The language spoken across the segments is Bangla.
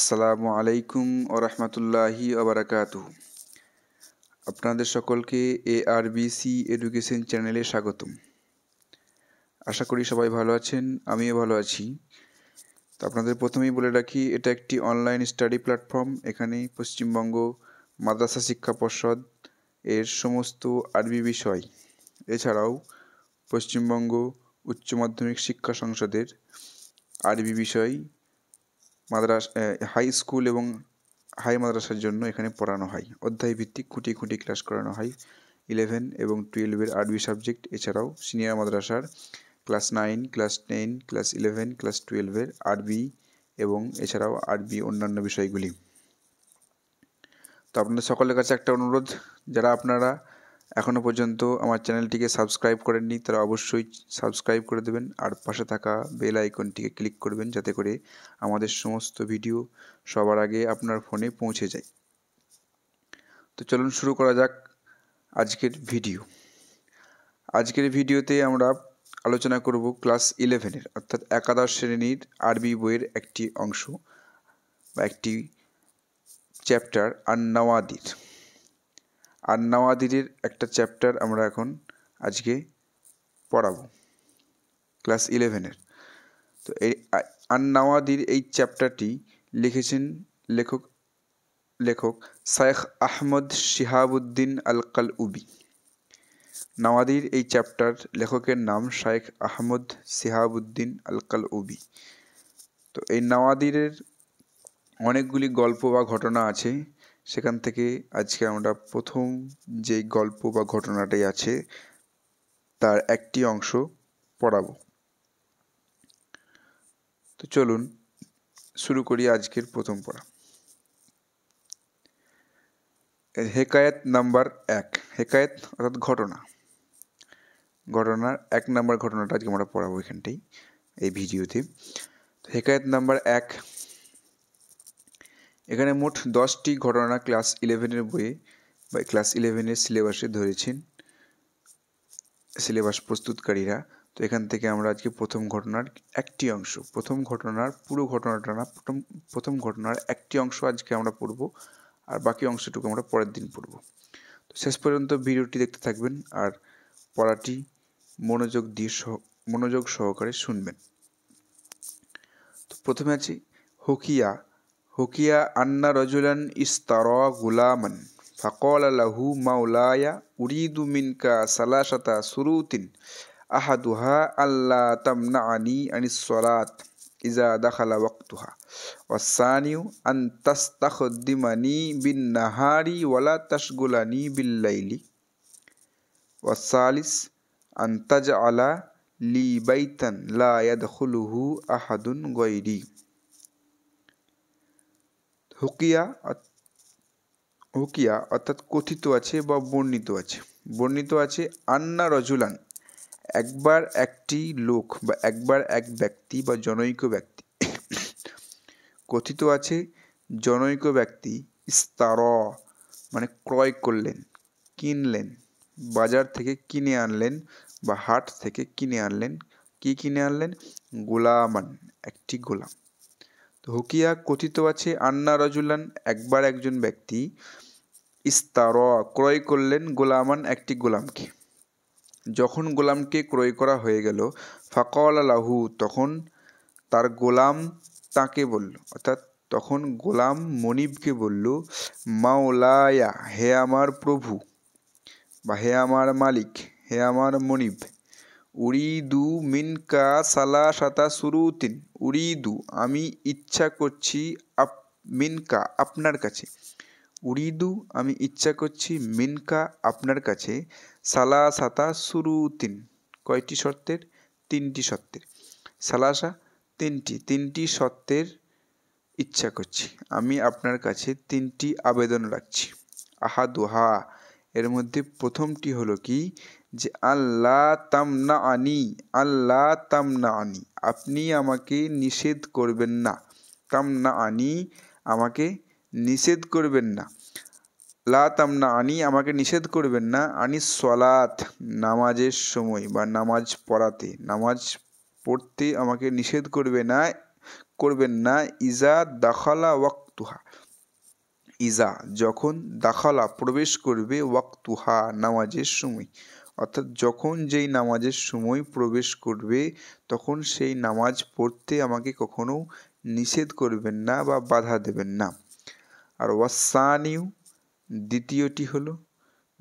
আসসালামু আলাইকুম রহমতুল্লাহি আবরাকাত আপনাদের সকলকে এ আর বিসি এডুকেশন চ্যানেলে স্বাগতম আশা করি সবাই ভালো আছেন আমিও ভালো আছি তো আপনাদের প্রথমেই বলে রাখি এটা একটি অনলাইন স্টাডি প্ল্যাটফর্ম এখানে পশ্চিমবঙ্গ মাদ্রাসা শিক্ষা পর্ষদ এর সমস্ত আরবি বিষয় এছাড়াও পশ্চিমবঙ্গ উচ্চ মাধ্যমিক শিক্ষা সংসদের আরবি বিষয় মাদ্রাস হাই স্কুল এবং হাই মাদ্রাসার জন্য এখানে পড়ানো হয় অধ্যায় ভিত্তিক খুঁটি খুঁটি ক্লাস করানো হয় ইলেভেন এবং টুয়েলভের আরবি সাবজেক্ট এছাড়াও সিনিয়র মাদ্রাসার class nine class ten class eleven class টুয়েলভের আরবি এবং এছাড়াও আরবি অন্যান্য বিষয়গুলি তো আপনাদের সকলের কাছে একটা অনুরোধ যারা আপনারা এখনও পর্যন্ত আমার চ্যানেলটিকে সাবস্ক্রাইব করেননি তারা অবশ্যই সাবস্ক্রাইব করে দেবেন আর পাশে থাকা বেল আইকনটিকে ক্লিক করবেন যাতে করে আমাদের সমস্ত ভিডিও সবার আগে আপনার ফোনে পৌঁছে যায় তো চলুন শুরু করা যাক আজকের ভিডিও আজকের ভিডিওতে আমরা আলোচনা করব ক্লাস ইলেভেনের অর্থাৎ একাদশ শ্রেণীর আরবি বইয়ের একটি অংশ বা একটি চ্যাপ্টার আর নওয়াদির আর নওয়াদির একটা চ্যাপ্টার আমরা এখন আজকে পড়াবো ক্লাস ইলেভেনের তো এই আর নওয়াদির এই চ্যাপ্টারটি লিখেছেন লেখক লেখক শায়েখ আহমদ শিহাবুদ্দিন আল কাল উবি নওয়াদির এই চ্যাপ্টার লেখকের নাম শায়েখ আহমদ শিহাবুদ্দিন আল কাল উবি তো এই নওয়াদিরের অনেকগুলি গল্প বা ঘটনা আছে সেখান থেকে আজকে আমরা প্রথম যে গল্প বা ঘটনাটাই আছে তার একটি অংশ পড়াবো তো চলুন শুরু করি আজকের প্রথম পড়া হেকায়েত নাম্বার এক হেকায়েত অর্থাৎ ঘটনা ঘটনার এক নাম্বার ঘটনাটা আজকে আমরা পড়াবো এখানটাই এই ভিডিওতে তো হেকায়েত নাম্বার এক এখানে মোট দশটি ঘটনা ক্লাস ইলেভেনের বইয়ে বা ক্লাস ইলেভেনের সিলেবাসে ধরেছেন সিলেবাস প্রস্তুতকারীরা তো এখান থেকে আমরা আজকে প্রথম ঘটনার একটি অংশ প্রথম ঘটনার পুরো ঘটনাটা না প্রথম প্রথম ঘটনার একটি অংশ আজকে আমরা পড়ব আর বাকি অংশটুকু আমরা পরের দিন পড়ব তো শেষ পর্যন্ত ভিডিওটি দেখতে থাকবেন আর পড়াটি মনোযোগ দিয়ে সহ মনোযোগ সহকারে শুনবেন তো প্রথমে আছে হকিয়া حكي أن رجلا اشترى غلاما فقال له مولاي أريد منك ثلاثة شروط أحدها ألا تمنعني عن الصلاة إذا دخل وقتها والثاني أن تستخدمني بالنهار ولا تشغلني بالليل والثالث أن تجعل لي بيتا لا يدخله أحد غيري হুকিয়া হুকিয়া অর্থাৎ কথিত আছে বা বর্ণিত আছে বর্ণিত আছে আন্না রজুলান একবার একটি লোক বা একবার এক ব্যক্তি বা জনৈক ব্যক্তি কথিত আছে জনৈক ব্যক্তি স্তার মানে ক্রয় করলেন কিনলেন বাজার থেকে কিনে আনলেন বা হাট থেকে কিনে আনলেন কি কিনে আনলেন গোলামান একটি গোলাম হুকিয়া কথিত আছে আন্না রজুলান একবার একজন ব্যক্তি ইস্তার ক্রয় করলেন গোলামান একটি গোলামকে যখন গোলামকে ক্রয় করা হয়ে গেল ফাকল লাহু তখন তার গোলাম তাকে বলল অর্থাৎ তখন গোলাম মনিবকে বলল মাওলায়া হে আমার প্রভু বা হে আমার মালিক হে আমার মনিব উরিদু মিনকা সালা সাতা সুরুতিন উরিদু আমি ইচ্ছা করছি আপ মিনকা আপনার কাছে উরিদু আমি ইচ্ছা করছি মিনকা আপনার কাছে সালা সাতা সুরুতিন কয়টি শর্তের তিনটি শর্তের সালাসা তিনটি তিনটি শর্তের ইচ্ছা করছি আমি আপনার কাছে তিনটি আবেদন রাখছি আহা দোহা এর মধ্যে প্রথমটি হলো কি যে আল্লাহ তামনা আনি আল্লাহ তামনা আনি আপনি আমাকে নিষেধ করবেন না তামনা আনি আমাকে নিষেধ করবেন না লা না আনি আমাকে নিষেধ করবেন না আনি সলাত নামাজের সময় বা নামাজ পড়াতে নামাজ পড়তে আমাকে নিষেধ করবে না করবেন না ইজা দাখালা ওয়াক্তুহা ইজা যখন দাখালা প্রবেশ করবে ওয়াক্তুহা নামাজের সময় অর্থাৎ যখন যেই নামাজের সময় প্রবেশ করবে তখন সেই নামাজ পড়তে আমাকে কখনো নিষেধ করবেন না বা বাধা দেবেন না আর ওয়াসানিউ দ্বিতীয়টি হলো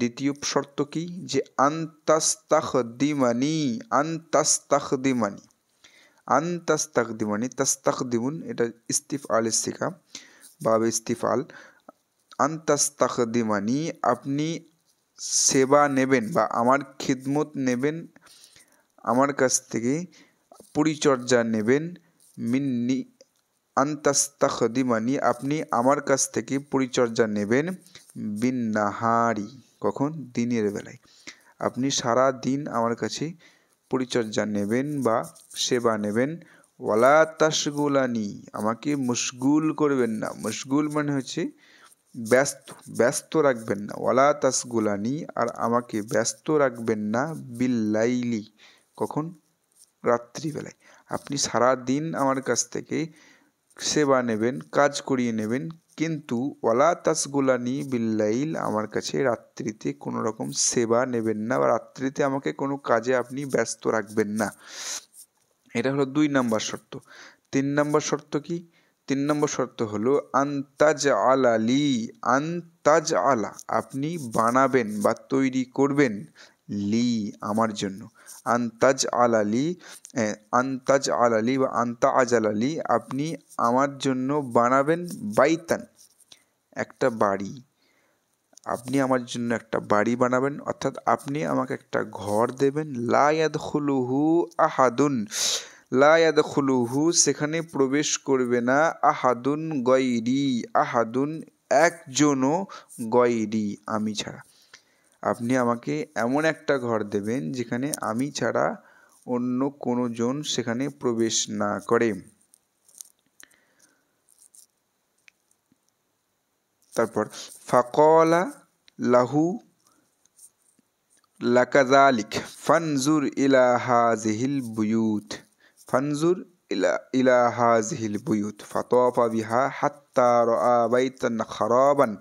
দ্বিতীয় শর্ত কি যে আন্তাস্তাখদিমানি আন্তাস্তাখদিমানি আন্তাস্তাকদিমানি তাস্তাকদিমুন এটা ইস্তিফ আল ইস্তিকা বা ইস্তিফাল আন্তাস্তাকদিমানি আপনি সেবা নেবেন বা আমার খিদমত নেবেন আমার কাছ থেকে পরিচর্যা নেবেন মিন্নি আন্তাস্তাখদিমানি আপনি আমার কাছ থেকে পরিচর্যা নেবেন বিন কখন দিনের বেলায় আপনি সারা দিন আমার কাছে পরিচর্যা নেবেন বা সেবা নেবেন ওয়ালা তাসগুলানি আমাকে মুশগুল করবেন না মুশগুল মানে হচ্ছে ব্যস্ত ব্যস্ত রাখবেন না ওয়ালা তাসগুলানি আর আমাকে ব্যস্ত রাখবেন না বিল্লাইলি কখন রাত্রিবেলায় আপনি সারা দিন আমার কাছ থেকে সেবা নেবেন কাজ করিয়ে নেবেন কিন্তু ওয়ালা তাসগুলানি বিল্লাইল আমার কাছে রাত্রিতে কোনো রকম সেবা নেবেন না বা রাত্রিতে আমাকে কোনো কাজে আপনি ব্যস্ত রাখবেন না এটা হলো দুই নাম্বার শর্ত তিন নাম্বার শর্ত কি তিন নম্বর শর্ত হলো আন্তাজ আলা লি আন্তাজ আলা আপনি বানাবেন বা তৈরি করবেন লি আমার জন্য আন্তাজ আলালি আন্তাজ আলালি বা আন্তা আজালালি আপনি আমার জন্য বানাবেন বাইতান একটা বাড়ি আপনি আমার জন্য একটা বাড়ি বানাবেন অর্থাৎ আপনি আমাকে একটা ঘর দেবেন লায়াদ হুলুহু আহাদুন লায়াদ খুলুহু সেখানে প্রবেশ করবে না আহাদুন গয়রি আহাদুন একজনও গয়রি আমি ছাড়া আপনি আমাকে এমন একটা ঘর দেবেন যেখানে আমি ছাড়া অন্য কোনো জন সেখানে প্রবেশ না করে তারপর ফাকলা লাহু লাকাজালিক ফানজুর ইলাহা জেহিল বুয়ুথ فانظر إلى هذه البيوت فطاف بها حتى رأى بيتا خرابا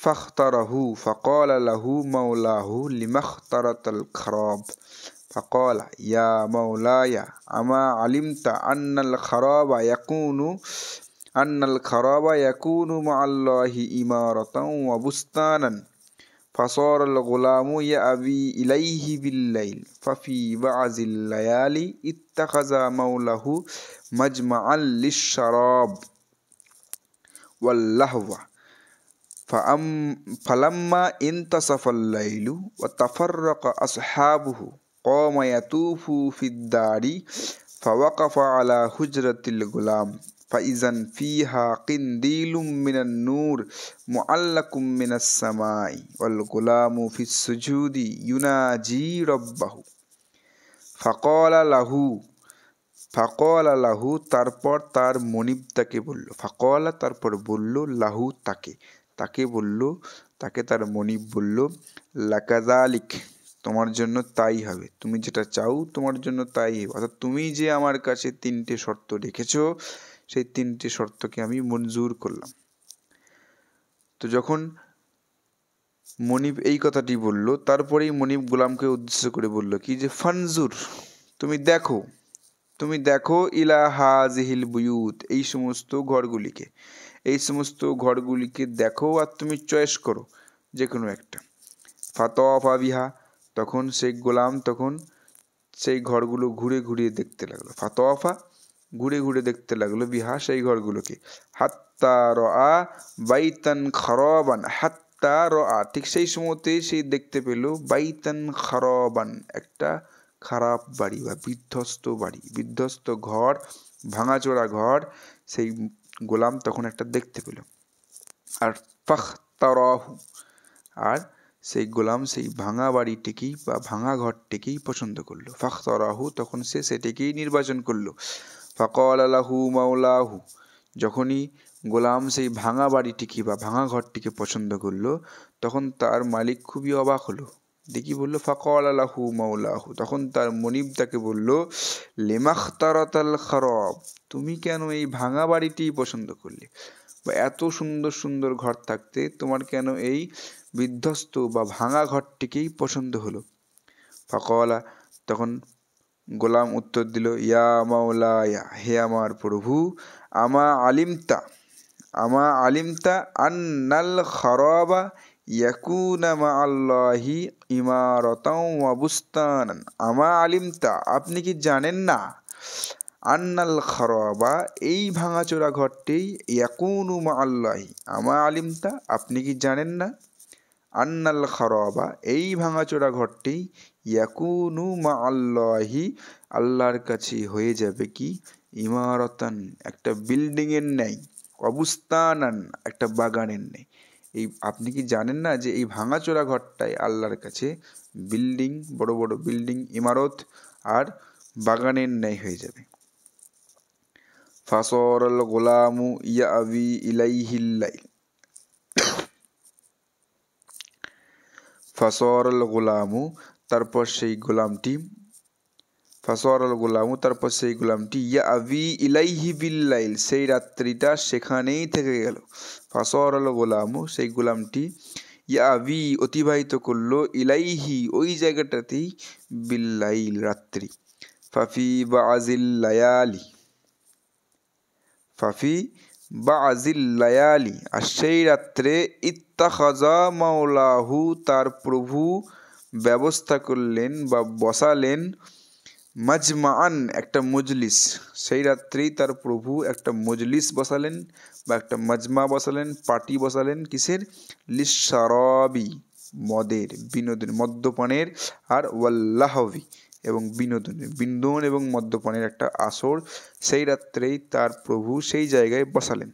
فاختره فقال له مولاه لما اخترت الخراب فقال يا مولاي أما علمت أن الخراب يكون أن الخراب يكون مع الله إمارة وبستانا فصار الغلام يأبي إليه بالليل ففي بعض الليالي اتخذ مولاه مجمعا للشراب واللهو فأم فلما انتصف الليل وتفرق أصحابه قام يطوف في الدار فوقف على حجرة الغلام ফাইজান ফিহা কিন্দিলুম মিনান নূর মুআল্লাকুম মিনাস সামাই ওয়াল গোলামু ফিস সুজুদি ইউনাজি রব্বাহু ফাকলা লাহু ফাকলা লাহু তারপর তার মনিব তাকে বলল ফাকলা তারপর বলল লাহু তাকে তাকে বলল তাকে তার মনিব বলল লাকাজালিক তোমার জন্য তাই হবে তুমি যেটা চাও তোমার জন্য তাই হবে অর্থাৎ তুমি যে আমার কাছে তিনটে শর্ত রেখেছো সেই তিনটি শর্তকে আমি মঞ্জুর করলাম তো যখন মনিব এই কথাটি বলল তারপরেই মনিব গোলামকে উদ্দেশ্য করে বলল কি যে ফানজুর তুমি দেখো তুমি দেখো ইলা হাজহিল বুয়ুত এই সমস্ত ঘরগুলিকে এই সমস্ত ঘরগুলিকে দেখো আর তুমি চয়েস করো যে কোনো একটা ফাতফা বিহা তখন সেই গোলাম তখন সেই ঘরগুলো ঘুরে ঘুরিয়ে দেখতে লাগলো ফাতফা ঘুরে ঘুরে দেখতে লাগলো বিহা সেই ঘরগুলোকে হাত্তা র আ বাইতান খরবান হাত্তা র আ ঠিক সেই সময়তে সে দেখতে পেল বাইতান খরবান একটা খারাপ বাড়ি বা বিধ্বস্ত বাড়ি বিধ্বস্ত ঘর ভাঙাচোড়া ঘর সেই গোলাম তখন একটা দেখতে পেল আর ফাখ তারাহু আর সেই গোলাম সেই ভাঙা বাড়িটিকেই বা ভাঙা ঘরটিকেই পছন্দ করলো ফাখতরাহু তখন সে সেটিকেই নির্বাচন করলো ফকল আলাহু মাওলাহু যখনই গোলাম সেই ভাঙা বাড়িটিকে বা ভাঙা ঘরটিকে পছন্দ করলো তখন তার মালিক খুবই অবাক হলো দেখি বললো ফকল আলাহু মাওলাহু তখন তার মনিব তাকে বলল লেমাখতারতাল খরব তুমি কেন এই ভাঙা বাড়িটি পছন্দ করলে বা এত সুন্দর সুন্দর ঘর থাকতে তোমার কেন এই বিধ্বস্ত বা ভাঙা ঘরটিকেই পছন্দ হলো ফকওয়ালা তখন গোলাম উত্তর দিল ইয়া মাওলায়া হে আমার প্রভু আমা আলিমতা আমা আলিমতা আন্নাল খরাবা ইয়াকুনামা মা আল্লাহি ইমারতাও অবস্থান আমা আলিমতা আপনি কি জানেন না আন্নাল খরাবা এই ভাঙাচোরা ঘরটি ইয়াকুনু মা আল্লাহি আমা আলিমতা আপনি কি জানেন না আন্নাল খরাবা এই ভাঙাচোরা ঘরটি ইয়াকুনু মা আল্লাহি আল্লাহর কাছে হয়ে যাবে কি ইমারতান একটা বিল্ডিংয়ের ন্যায় অবস্থানান একটা বাগানের ন্যায় এই আপনি কি জানেন না যে এই ভাঙাচোরা ঘরটাই আল্লাহর কাছে বিল্ডিং বড় বড় বিল্ডিং ইমারত আর বাগানের ন্যায় হয়ে যাবে ফাসরল গোলামু ইয়া আবি ইলাইহিল্লাইল ফাসরল গোলামু তারপর সেই গোলামটি ফাসোয়ার আল গোলামু তারপর সেই গোলামটি ইয়া আবি ইলাইহি বিল্লাইল সেই রাত্রিটা সেখানেই থেকে গেল ফাসোয়ার আল গোলামু সেই গোলামটি ইয়া আবি অতিবাহিত করলো ইলাইহি ওই জায়গাটাতেই বিল্লাইল রাত্রি ফাফি বা আজিল লায়ালি ফাফি বা আজিল লায়ালি আর সেই রাত্রে ইত্তাহাজা মাওলাহু তার প্রভু ব্যবস্থা করলেন বা বসালেন মাজমান একটা মজলিস সেই রাত্রেই তার প্রভু একটা মজলিস বসালেন বা একটা মজমা বসালেন পার্টি বসালেন কিসের লিসারবি মদের বিনোদন মদ্যপানের আর ওয়াল্লাহবি এবং বিনোদনের বিনোদন এবং মদ্যপানের একটা আসর সেই রাত্রেই তার প্রভু সেই জায়গায় বসালেন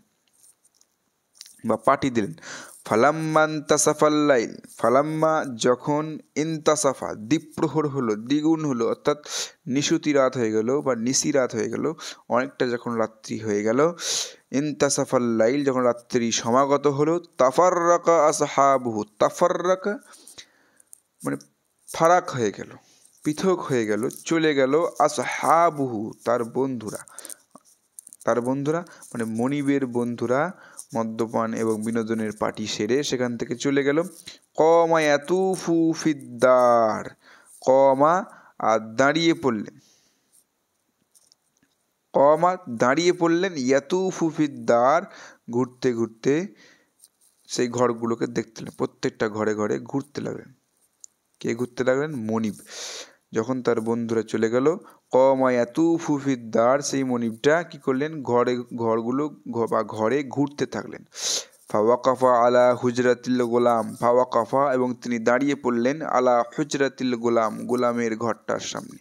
বা পাটি দিলেন ফালাম্মা ইন্তাসাফাল্লাইল ফালাম্মা যখন ইন্তাসাফা দ্বীপ্রহর হলো দ্বিগুণ হলো অর্থাৎ নিশুতি রাত হয়ে গেল বা নিশি রাত হয়ে গেল অনেকটা যখন রাত্রি হয়ে গেল ইন্তাসাফাল্লাইল যখন রাত্রি সমাগত হলো তাফাররাকা আসহাবহু তাফাররাকা মানে ফারাক হয়ে গেল পৃথক হয়ে গেল চলে গেল আসহাবহু তার বন্ধুরা তার বন্ধুরা মানে মনিবের বন্ধুরা মদ্যপান এবং বিনোদনের পার্টি সেরে সেখান থেকে চলে গেল কমা এত ফিদ্দার কমা আর দাঁড়িয়ে পড়লেন কমা দাঁড়িয়ে পড়লেন এত ফিদ্দার ঘুরতে ঘুরতে সেই ঘরগুলোকে দেখতে প্রত্যেকটা ঘরে ঘরে ঘুরতে লাগলেন কে ঘুরতে লাগলেন মনিব যখন তার বন্ধুরা চলে গেল কমায়াতু ফুফিদ্দার সেই মনিবটা কি করলেন ঘরে ঘরগুলো বা ঘরে ঘুরতে থাকলেন ফাওয়াকাফা আলা হুজরাতিল গোলাম ফাওয়াকাফা এবং তিনি দাঁড়িয়ে পড়লেন আলা হুজরাতিল গোলাম গোলামের ঘরটার সামনে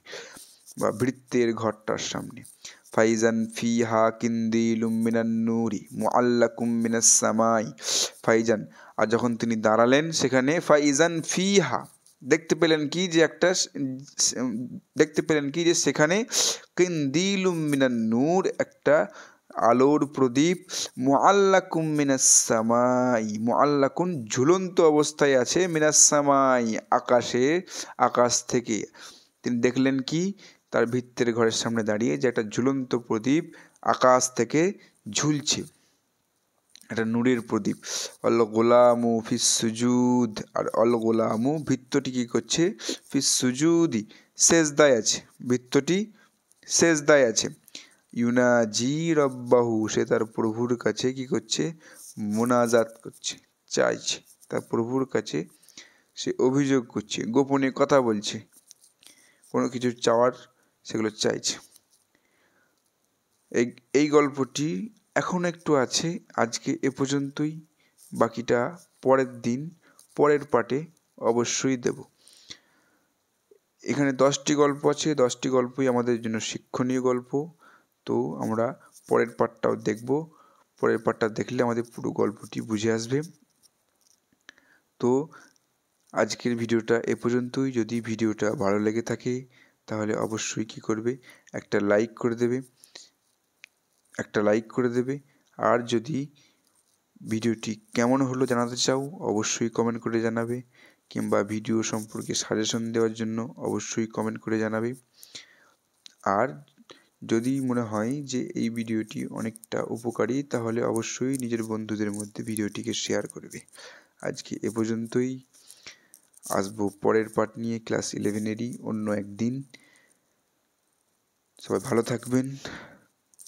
বা ভৃত্তের ঘরটার সামনে ফাইজান ফিহা কিন্দি লুমিনান নুরি মুআল্লাকুম আল্লা সামাই ফাইজান আর যখন তিনি দাঁড়ালেন সেখানে ফাইজান ফিহা দেখতে পেলেন কি যে একটা দেখতে পেলেন কি যে সেখানে কিন্দিলুমিনার নূর একটা আলোর প্রদীপ মোয়াল্লাকুম মিনাসামাই মোয়াল্লাকুন ঝুলন্ত অবস্থায় আছে মিনাসামাই আকাশে আকাশ থেকে তিনি দেখলেন কি তার ভিত্তের ঘরের সামনে দাঁড়িয়ে যে একটা ঝুলন্ত প্রদীপ আকাশ থেকে ঝুলছে এটা নূরের প্রদীপ অল গোলামু ফিস সুজুদ আর অল গোলামু ভিত্তটি কী করছে ফিস সুজুদি সেজদায় আছে ভিত্তটি সেজদায় আছে ইউনা জি রব্বাহু সে তার প্রভুর কাছে কি করছে মোনাজাত করছে চাইছে তার প্রভুর কাছে সে অভিযোগ করছে গোপনে কথা বলছে কোনো কিছু চাওয়ার সেগুলো চাইছে এই এই গল্পটি এখন একটু আছে আজকে এ পর্যন্তই বাকিটা পরের দিন পরের পাটে অবশ্যই দেব এখানে দশটি গল্প আছে দশটি গল্পই আমাদের জন্য শিক্ষণীয় গল্প তো আমরা পরের পাটটাও দেখব পরের পাটটা দেখলে আমাদের পুরো গল্পটি বুঝে আসবে তো আজকের ভিডিওটা এ পর্যন্তই যদি ভিডিওটা ভালো লেগে থাকে তাহলে অবশ্যই কি করবে একটা লাইক করে দেবে একটা লাইক করে দেবে আর যদি ভিডিওটি কেমন হলো জানাতে চাও অবশ্যই কমেন্ট করে জানাবে কিংবা ভিডিও সম্পর্কে সাজেশন দেওয়ার জন্য অবশ্যই কমেন্ট করে জানাবে আর যদি মনে হয় যে এই ভিডিওটি অনেকটা উপকারী তাহলে অবশ্যই নিজের বন্ধুদের মধ্যে ভিডিওটিকে শেয়ার করবে আজকে এ পর্যন্তই আসবো পরের পার্ট নিয়ে ক্লাস ইলেভেনেরই অন্য একদিন সবাই ভালো থাকবেন